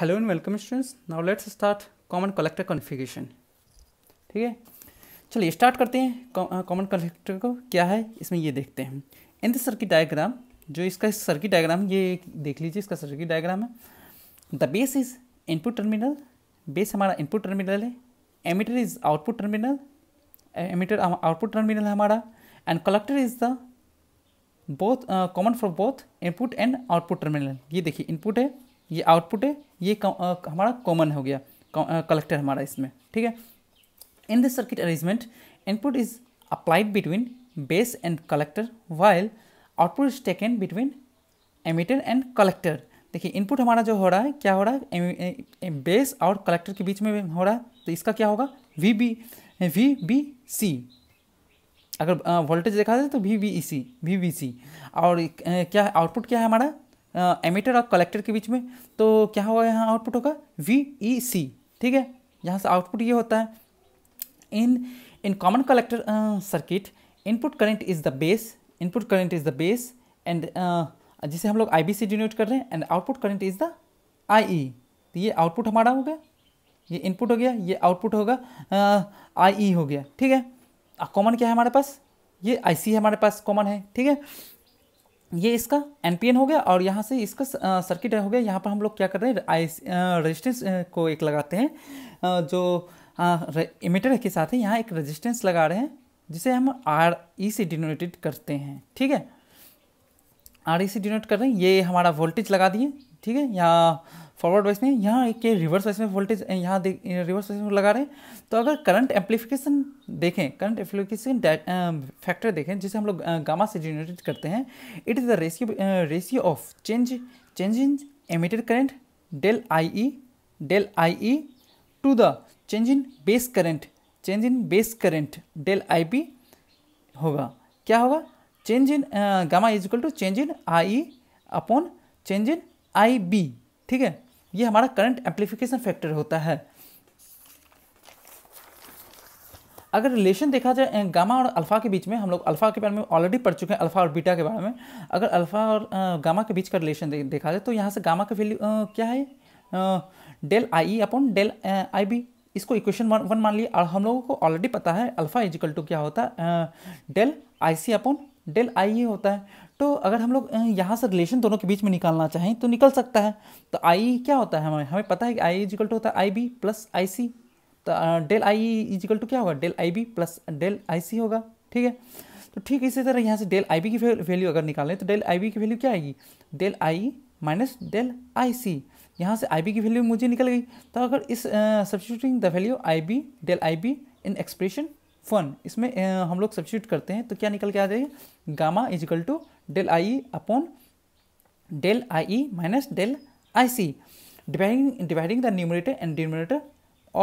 Hello and welcome students now let's start common collector configuration ठीक है चलिए start करते हैं कॉमन कलेक्टर को क्या है इसमें ये देखते हैं इन द सर्किट डायग्राम जो इसका सर्किट डायग्राम ये देख लीजिए इसका सर्किट डायग्राम है the base is input terminal base हमारा इनपुट टर्मिनल है emitter is output terminal emitter output terminal है हमारा and collector is the both common for both input and output terminal ये देखिए इनपुट है ये आउटपुट है ये हमारा कॉमन हो गया कलेक्टर हमारा इसमें ठीक है in the circuit arrangement input is applied between base and collector while output is taken between emitter and collector देखिए इनपुट हमारा जो हो रहा है क्या हो रहा है बेस और कलेक्टर के बीच में हो रहा है तो इसका क्या होगा V B V B C अगर वोल्टेज देखा जाए तो V B E C V B C और क्या आउटपुट क्या है हमारा एमिटर और कलेक्टर के बीच में तो क्या होगा यहाँ आउटपुट होगा वी ई सी ठीक है यहाँ से आउटपुट ये होता है in in common collector circuit input current is the base input current is the base and जिसे हम लोग आई बी सी डिनोट कर रहे हैं and output current is the I E तो ये आउटपुट हमारा हो गया ये इनपुट हो गया ये आउटपुट होगा आई ई e हो गया ठीक है कॉमन क्या है हमारे पास ये आई सी हमारे पास कॉमन है ठीक है ये इसका एनपीएन हो गया और यहाँ से इसका सर्किट हो गया यहाँ पर हम लोग क्या कर रहे हैं आई रजिस्टेंस को एक लगाते हैं जो इमीटर के साथ है यहाँ एक रेजिस्टेंस लगा रहे हैं जिसे हम आर ई e से डिनोटेड करते हैं ठीक है आर ई e से डिनोट कर रहे हैं ये हमारा वोल्टेज लगा दिए ठीक है यहाँ फॉरवर्ड वाइस में यहाँ एक रिवर्स वाइस में वोल्टेज यहाँ रिवर्स वाइस में लगा रहे हैं तो अगर करंट एम्पलीफिकेशन देखें करंट एम्पलीफिकेशन फैक्टर देखें जिसे हम लोग गामा से जनरेट करते हैं it is the ratio ratio of change change in emitted current del I E del I E to the change in base current change in base current del I B होगा क्या होगा change in gamma is equal to change in I E upon change in I B ठीक है ये हमारा current amplification factor होता है अगर रिलेशन देखा जाए गामा और अल्फा के बीच में हम लोग अल्फा के बारे में ऑलरेडी पढ़ चुके हैं अल्फा और बीटा के बारे में अगर अल्फा और गामा के बीच का रिलेशन देखा जाए तो यहाँ से गामा का वैल्यू क्या है del I E upon del I B इसको इक्वेशन वन मान लिया और हम लोगों को ऑलरेडी पता है अल्फा इजिकल टू क्या होता है del I C upon del I E होता है तो अगर हम लोग यहाँ से रिलेशन दोनों के बीच में निकालना चाहें तो निकल सकता है तो आई क्या होता है हमें हमें पता है कि आई इजिकल टू होता है आई बी प्लस आई सी तो डेल आई इजिकल टू क्या होगा del I B plus del I C होगा ठीक है तो ठीक इसी तरह यहाँ से डेल आई बी की वैल्यू अगर निकालें तो डेल आई बी की वैल्यू क्या आएगी del I minus del I C यहाँ से आई बी की वैल्यू मुझे निकल गई तो अगर इस substituting the value I B del I B in expression one इसमें हम लोग सब्सिट्यूट करते हैं तो क्या निकल के आ जाएगा gamma equal to del I upon del I E minus del I C dividing dividing the numerator and denominator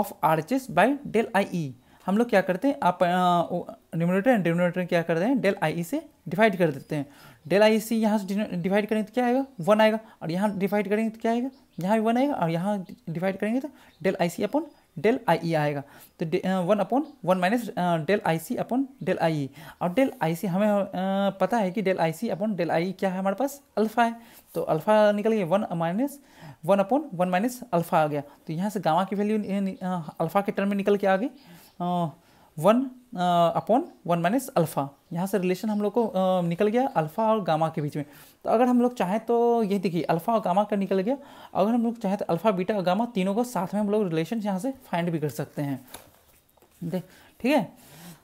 of R H S by del I E हम लोग क्या करते हैं आप न्यूमरेटर एंड डिनोमिनेटर क्या करते हैं डेल आई ई से डिवाइड कर देते हैं डेल आई सी यहाँ से डिवाइड करेंगे तो क्या आएगा वन आएगा और यहाँ डिवाइड करेंगे तो क्या आएगा यहाँ भी वन आएगा और यहाँ डिवाइड करेंगे तो del I C upon del I E आएगा तो one upon one minus del I C upon del I E और डेल आई सी हमें uh, पता है कि del I C upon del I क्या है हमारे पास अल्फ़ा है तो अल्फ़ा निकल गया one minus one upon one minus alpha आ गया तो यहाँ से गामा की वैल्यू अल्फ़ा uh, के टर्म में निकल के आ गई uh, one upon one minus alpha यहाँ से रिलेशन हम लोग को आ, निकल गया अल्फ़ा और गामा के बीच में तो अगर हम लोग चाहें तो ये देखिए अल्फ़ा और गामा का निकल गया अगर हम लोग चाहें तो अल्फ़ा बीटा और गामा तीनों को साथ में हम लोग रिलेशन यहाँ से फाइंड भी कर सकते हैं देख ठीक है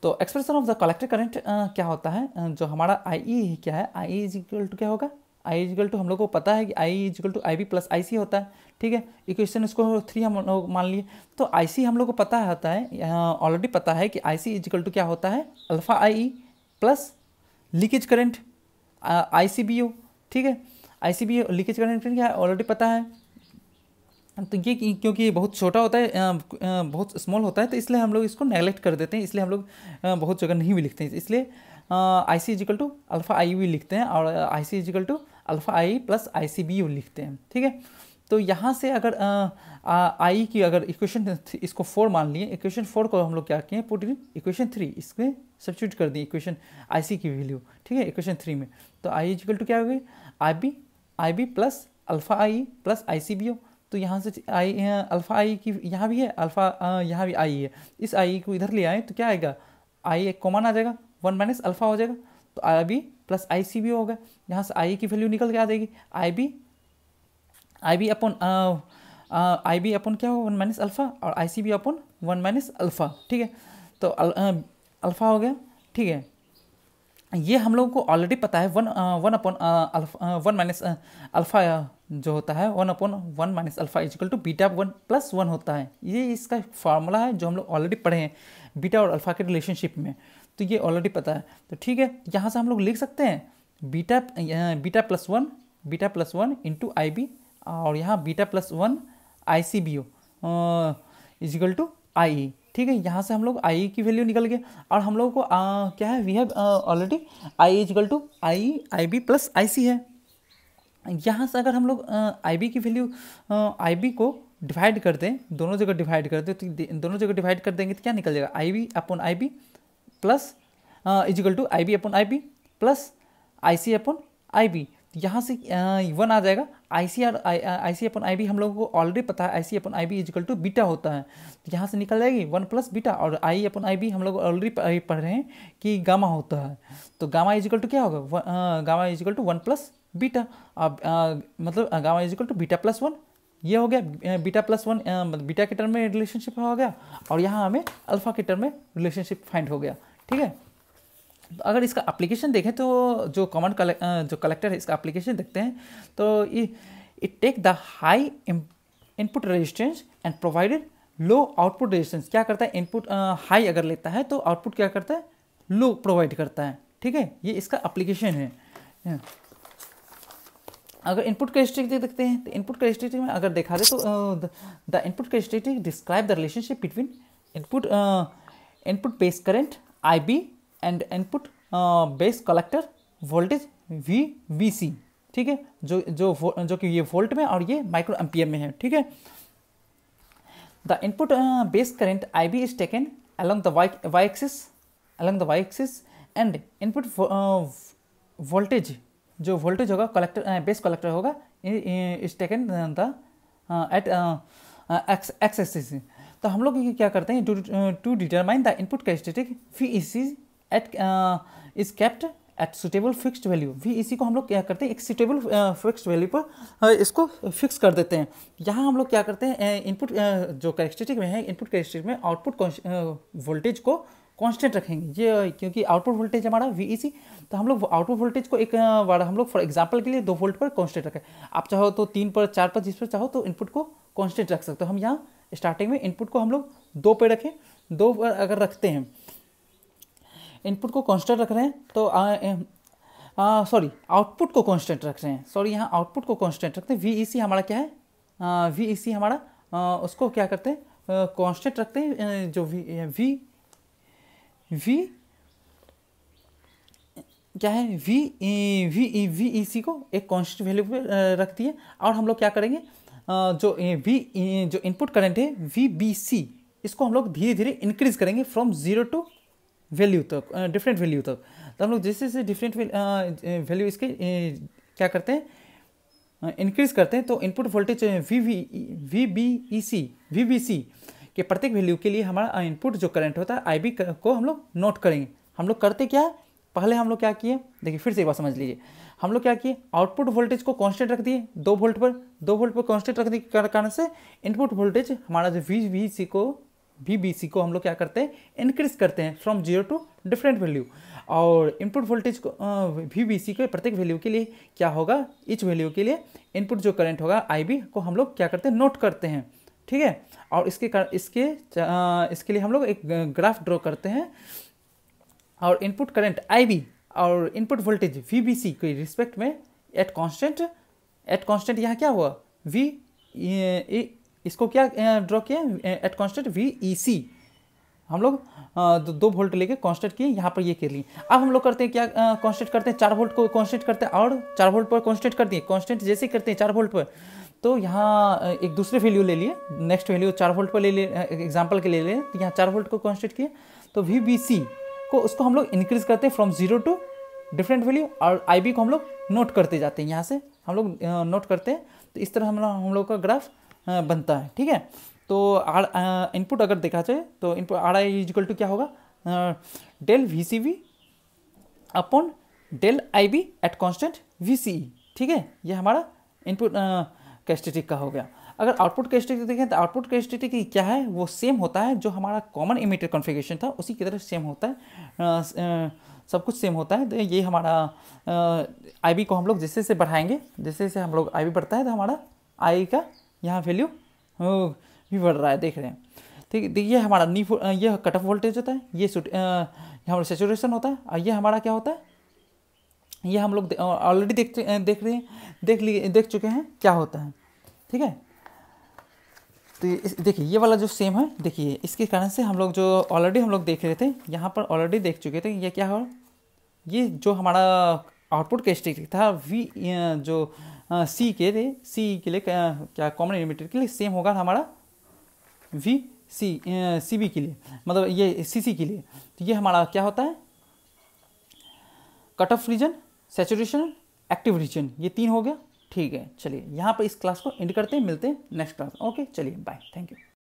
तो expression of the collector current क्या होता है जो हमारा आई ई e क्या है I E is equal to क्या होगा आई इजिकल टू हम लोग को पता है कि I equal to I B plus I C होता है ठीक है इक्वेशन इसको थ्री हम लोग मान लिए तो आई सी हम लोग को पता होता है ऑलरेडी पता है कि आई सी इजिकल टू क्या होता है alpha I E plus leakage current I C B O ठीक है I C B O leakage current क्या है ऑलरेडी पता है तो ये क्योंकि बहुत छोटा होता है बहुत स्मॉल होता है तो इसलिए हम लोग इसको नेगलेक्ट कर देते हैं इसलिए हम लोग बहुत जगह नहीं भी लिखते हैं इसलिए I C equal to alpha I V लिखते हैं और I C equal to alpha I plus I C B U लिखते हैं ठीक है तो यहाँ से अगर आई की अगर इक्वेशन इसको फोर मान लिए इक्वेशन फोर को हम लोग क्या किए पुट इन इक्वेशन थ्री इसमें सब्सिट्यूट कर दिए इक्वेशन आई सी की वैल्यू ठीक है इक्वेशन थ्री में तो आई इजिकल टू क्या हो गई I B I B plus alpha I plus I C B O तो यहाँ से आई अल्फ़ा आई की यहाँ भी है अल्फ़ा यहाँ भी आई है इस आई को इधर ले आए तो क्या आएगा आई एक कॉमन आ जाएगा वन माइनस अल्फ़ा हो जाएगा तो I B plus I C B होगा यहाँ से आई की वैल्यू निकल के आ जाएगी I B I B upon I B upon क्या होगा वन माइनस अल्फ़ा और I C B upon one minus alpha ठीक है तो अल्फ़ा uh, हो गया ठीक है ये हम लोगों को ऑलरेडी पता है one one alpha one minus alpha जो होता है one upon one minus alpha equal to beta one plus one होता है ये इसका फार्मूला है जो हम लोग ऑलरेडी पढ़े हैं बीटा और अल्फ़ा के रिलेशनशिप में तो ये ऑलरेडी पता है तो ठीक है यहाँ से हम लोग लिख सकते हैं beta beta plus one beta plus one into I B और यहाँ beta plus one I C B O equal to I E ठीक है यहाँ से हम लोग आई e की वैल्यू निकल गए और हम लोगों को आ, क्या है we have already I equal to I I B plus I C है यहाँ से अगर हम लोग आई बी की वैल्यू आई बी को डिवाइड कर दें दोनों जगह डिवाइड कर दें तो दोनों जगह डिवाइड कर देंगे तो क्या निकल जाएगा I B upon I B plus equal to I B upon I B plus I C upon I B यहाँ से वन uh, आ जाएगा आई C R I C upon I B हम लोगों को ऑलरेडी पता है I C upon I B equal to beta होता है तो यहाँ से निकल जाएगी वन प्लस बीटा और आई अपन आई बी हम लोग ऑलरेडी पढ़ रहे हैं कि गामा होता है तो गामा इजिकल टू क्या होगा gamma equal to one plus beta अब uh, मतलब gamma equal to beta plus one ये हो गया बीटा प्लस वन बीटा के टर्म में रिलेशनशिप हो गया और यहाँ हमें अल्फा के टर्म में रिलेशनशिप फाइंड हो गया ठीक है अगर इसका एप्लीकेशन देखें तो जो कॉमन जो कलेक्टर है इसका एप्लीकेशन देखते हैं तो it take the high input resistance and provided low output resistance क्या करता है इनपुट हाई अगर लेता है तो आउटपुट क्या करता है लो प्रोवाइड करता है ठीक है ये इसका एप्लीकेशन है हाँ। अगर इनपुट कैरेस्टिक देखते हैं तो इनपुट कैरेस्टिक में अगर देखा जाए तो the input characteristic describe the relationship between input input base current IB and input base collector voltage V V C ठीक है जो जो जो कि ये वोल्ट में और ये माइक्रो एम्पियर में है ठीक है the input base current I B is taken along the Y axis axis the Y axis and input voltage जो वोल्टेज होगा कलेक्टर बेस कलेक्टर होगा is taken the at X axis तो हम लोग क्या करते हैं to determine the input characteristic V E C at is kept at suitable fixed value V E C को हम लोग क्या करते हैं एक सुटेबल फिक्स्ड वैल्यू पर uh, इसको फिक्स कर देते हैं यहाँ हम लोग क्या करते हैं इनपुट uh, uh, जो कैरेक्टरिस्टिक में है इनपुट कैरेक्टरिस्टिक में आउटपुट वोल्टेज को कांस्टेंट रखेंगे ये क्योंकि आउटपुट वोल्टेज हमारा वी तो हम लोग आउटपुट वोल्टेज को एक बार हम लोग फॉर एग्जांपल के लिए दो वोल्ट पर कांस्टेंट रखें आप चाहो तो तीन पर चार पर जिस पर चाहो तो इनपुट को कांस्टेंट रख सकते हो हम यहाँ स्टार्टिंग में इनपुट को हम लोग दो पे रखें दो पर अगर रखते हैं इनपुट को कांस्टेंट रख रहे हैं तो सॉरी आउटपुट को कांस्टेंट रख रहे हैं सॉरी यहाँ आउटपुट को कांस्टेंट रखते हैं वी e हमारा क्या है वी e हमारा आ, उसको क्या करते हैं कांस्टेंट रखते हैं जो वी वी क्या है V V V E C को एक कॉन्स्टेंट वैल्यू पे रखती है और हम लोग क्या करेंगे जो वी जो इनपुट करंट है वी बी सी इसको हम लोग धीरे धीरे इंक्रीज करेंगे फ्रॉम जीरो टू वैल्यू तक डिफरेंट वैल्यू तक तो हम लोग जैसे जैसे डिफरेंट वैल्यू इसके क्या करते हैं इंक्रीज करते हैं तो input voltage V V V B E C V B C के प्रत्येक वैल्यू के लिए हमारा इनपुट जो करंट होता है आई बी को हम लोग नोट करेंगे हम लोग करते क्या पहले हम लोग क्या किए देखिए फिर से एक बार समझ लीजिए हम लोग क्या किए आउटपुट वोल्टेज को कांस्टेंट रख दिए दो वोल्ट पर दो वोल्ट पर कांस्टेंट रखने के कारण से इनपुट वोल्टेज हमारा जो वी वी सी को वी बी सी को हम लोग क्या करते हैं इंक्रीज करते हैं from zero to different value और इनपुट वोल्टेज को वी बी सी के प्रत्येक वैल्यू के लिए क्या होगा इच वैल्यू के लिए इनपुट जो करंट होगा आई बी को हम लोग क्या करते हैं नोट करते हैं ठीक है और इसके कारण इसके इसके लिए हम लोग एक ग्राफ ड्रॉ करते हैं और इनपुट करंट आई और इनपुट वोल्टेज वी के रिस्पेक्ट में एट कांस्टेंट एट कांस्टेंट यहाँ क्या हुआ वी इसको क्या ड्रॉ किया at constant V E C हम लोग दो वोल्ट लेके कांस्टेंट किए यहाँ पर ये कर लिए अब हम लोग करते हैं क्या कांस्टेंट करते हैं चार वोल्ट को कांस्टेंट करते हैं और चार वोल्ट पर कांस्टेंट कर दिए कांस्टेंट जैसे करते हैं चार वोल्ट पर तो यहाँ एक दूसरे वैल्यू ले लिए नेक्स्ट वैल्यू चार वोल्ट पर ले लिए एग्जाम्पल के ले लिए तो यहाँ चार वोल्ट को कॉन्स्टेंट किए तो वी बी सी को उसको हम लोग इंक्रीज़ करते हैं from zero to different value और आई को हम लोग नोट करते जाते हैं यहाँ से हम लोग नोट करते हैं तो इस तरह हम लोग हम लोग का ग्राफ बनता है ठीक है तो आर इनपुट अगर देखा जाए तो input R I equal to क्या होगा del V C V upon del I B at constant V C ठीक है ये हमारा इनपुट कैस्टेटिक का हो गया अगर आउटपुट कैरेक्टरिस्टिक देखें तो आउटपुट कैरेक्टरिस्टिक क्या है वो सेम होता है जो हमारा कॉमन इमीटर कॉन्फ़िगरेशन था उसी की तरह सेम होता है सब कुछ सेम होता है तो ये हमारा आई को हम लोग जैसे जैसे बढ़ाएंगे जैसे जैसे हम लोग आई बढ़ता है तो हमारा आई का यहाँ वैल्यू भी बढ़ रहा है देख रहे हैं ठीक देखिए तो हमारा नी ये कट ऑफ वोल्टेज होता है ये हमारा सेचुरेशन होता है और ये हमारा क्या होता है ये हम लोग ऑलरेडी देख देख रहे हैं देख लिए देख चुके हैं क्या होता है ठीक है तो देखिए ये वाला जो सेम है देखिए इसके कारण से हम लोग जो ऑलरेडी हम लोग देख रहे थे यहाँ पर ऑलरेडी देख चुके थे ये क्या हो ये जो हमारा आउटपुट कैरेक्टरिस्टिक था वी जो सी के लिए सी के लिए क्या कॉमन लिमिटेड के लिए सेम होगा हमारा वी सी सी बी के लिए मतलब ये सी सी के लिए तो ये हमारा क्या होता है cut off region saturation active region ये तीन हो गया ठीक है चलिए यहाँ पर इस क्लास को एंड करते हैं मिलते हैं नेक्स्ट क्लास ओके चलिए बाय थैंक यू